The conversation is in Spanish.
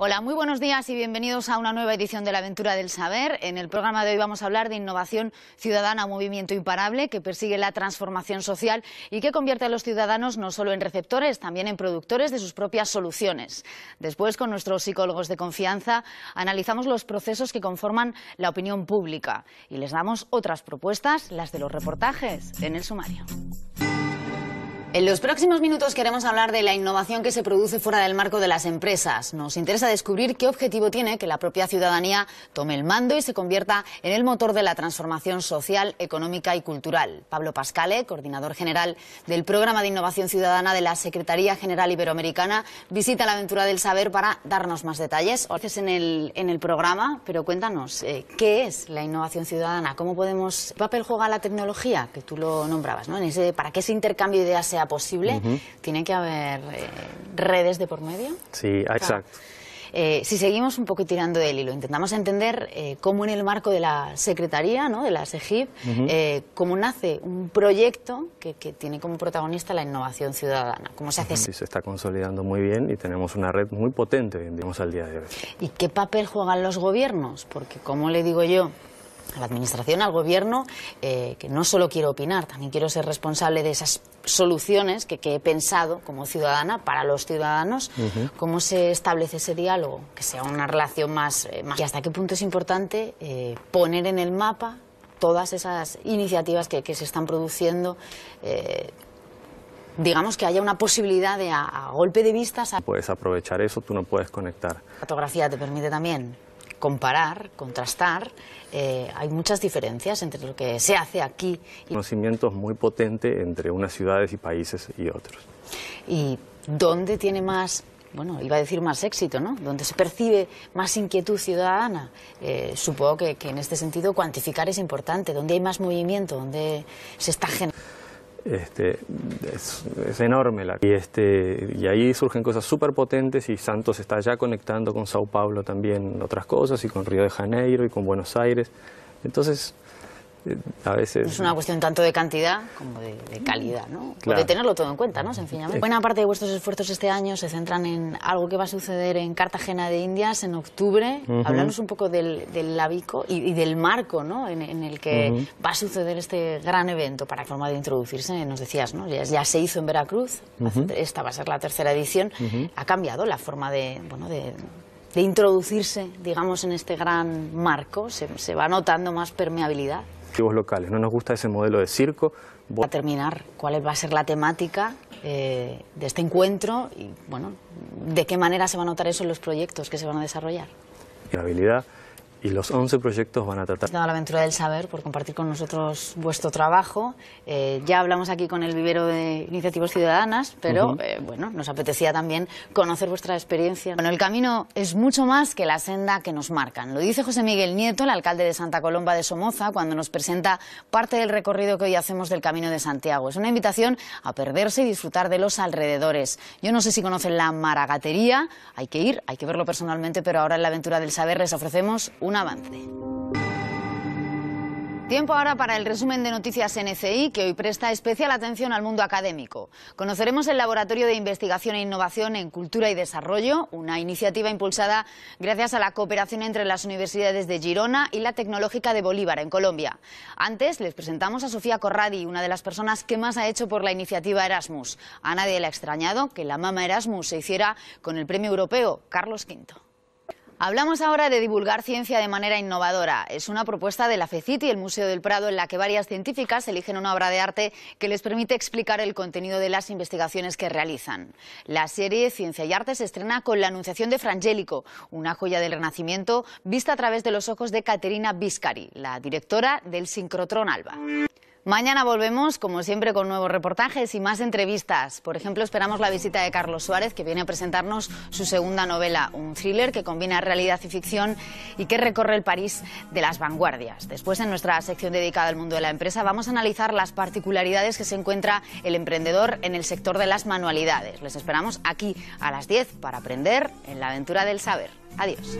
Hola, muy buenos días y bienvenidos a una nueva edición de la Aventura del Saber. En el programa de hoy vamos a hablar de innovación ciudadana, movimiento imparable que persigue la transformación social y que convierte a los ciudadanos no solo en receptores, también en productores de sus propias soluciones. Después, con nuestros psicólogos de confianza, analizamos los procesos que conforman la opinión pública y les damos otras propuestas, las de los reportajes, en el sumario. En los próximos minutos queremos hablar de la innovación que se produce fuera del marco de las empresas. Nos interesa descubrir qué objetivo tiene que la propia ciudadanía tome el mando y se convierta en el motor de la transformación social, económica y cultural. Pablo Pascale, coordinador general del Programa de Innovación Ciudadana de la Secretaría General Iberoamericana, visita la aventura del saber para darnos más detalles. Haces en el, en el programa, pero cuéntanos, eh, ¿qué es la innovación ciudadana? ¿Cómo podemos... papel juega la tecnología? Que tú lo nombrabas, ¿no? ¿Para qué ese intercambio de ideas posible, tiene que haber eh, redes de por medio. Sí, exacto. Eh, si seguimos un poco tirando del hilo, intentamos entender eh, cómo en el marco de la Secretaría, de la SEGIP, cómo nace un proyecto que, tiene como protagonista la innovación ciudadana. ¿Cómo se hace sí, se está consolidando muy bien y tenemos una red muy potente, digamos, al día de hoy. ¿Y qué papel juegan los gobiernos? Porque, como le digo yo, a la Administración, al Gobierno, eh, que no solo quiero opinar, también quiero ser responsable de esas soluciones que, he pensado como ciudadana para los ciudadanos, cómo se establece ese diálogo, que sea una relación más... Eh, y hasta qué punto es importante eh, poner en el mapa todas esas iniciativas que, se están produciendo digamos que haya una posibilidad de a, golpe de vistas. Puedes aprovechar eso, tú no puedes conectar. La fotografía te permite también comparar, contrastar. Eh, hay muchas diferencias entre lo que se hace aquí. Y... Conocimientos muy potente entre unas ciudades y países y otros. ¿Y dónde tiene más bueno, iba a decir más éxito, ¿no? Donde se percibe más inquietud ciudadana. Eh, supongo que, que, en este sentido cuantificar es importante, ¿Dónde hay más movimiento, ¿Dónde se está generando. Este, es, es, enorme la y este y ahí surgen cosas súper potentes y Santos está ya conectando con Sao Paulo también otras cosas y con Río de Janeiro y con Buenos Aires entonces es una cuestión tanto de cantidad como de, calidad, ¿no? De tenerlo todo en cuenta, ¿no? Buena parte de vuestros esfuerzos este año se centran en algo que va a suceder en Cartagena de Indias en octubre. Hablamos un poco del, labico y, del marco, En, el que va a suceder este gran evento para forma de introducirse. Nos decías, ¿no? Ya, se hizo en Veracruz. Esta va a ser la tercera edición. Ha cambiado la forma de, bueno, de introducirse, digamos, en este gran marco? se va notando más permeabilidad? locales. No nos gusta ese modelo de circo. a terminar, ¿cuál va a ser la temática eh, de este encuentro y, bueno, de qué manera se va a notar eso en los proyectos que se van a desarrollar? La habilidad y los 11 proyectos van a tratar. la aventura del saber por compartir con nosotros vuestro trabajo. Eh, ya hablamos aquí con el vivero de iniciativas ciudadanas, pero eh, bueno, nos apetecía también conocer vuestra experiencia. Bueno, el camino es mucho más que la senda que nos marcan. Lo dice José Miguel Nieto, el alcalde de Santa Colomba de Somoza, cuando nos presenta parte del recorrido que hoy hacemos del Camino de Santiago. Es una invitación a perderse y disfrutar de los alrededores. Yo no sé si conocen la maragatería, hay que ir, hay que verlo personalmente, pero ahora en la aventura del saber les ofrecemos un un avance. Tiempo ahora para el resumen de noticias NCI, que hoy presta especial atención al mundo académico. Conoceremos el Laboratorio de Investigación e Innovación en Cultura y Desarrollo, una iniciativa impulsada gracias a la cooperación entre las universidades de Girona y la Tecnológica de Bolívar, en Colombia. Antes, les presentamos a Sofía Corradi, una de las personas que más ha hecho por la iniciativa Erasmus. A nadie le ha extrañado que la mama Erasmus se hiciera con el premio europeo Carlos V. Hablamos ahora de divulgar ciencia de manera innovadora. Es una propuesta de la FECIT y el Museo del Prado en la que varias científicas eligen una obra de arte que les permite explicar el contenido de las investigaciones que realizan. La serie Ciencia y Arte se estrena con la Anunciación de Frangélico, una joya del Renacimiento vista a través de los ojos de Caterina Biscari, la directora del Sincrotrón Alba. Mañana volvemos, como siempre, con nuevos reportajes y más entrevistas. Por ejemplo, esperamos la visita de Carlos Suárez, que viene a presentarnos su segunda novela, un thriller que combina realidad y ficción y que recorre el París de las vanguardias. Después, en nuestra sección dedicada al mundo de la empresa, vamos a analizar las particularidades que se encuentra el emprendedor en el sector de las manualidades. Les esperamos aquí a las 10 para aprender en la aventura del saber. Adiós.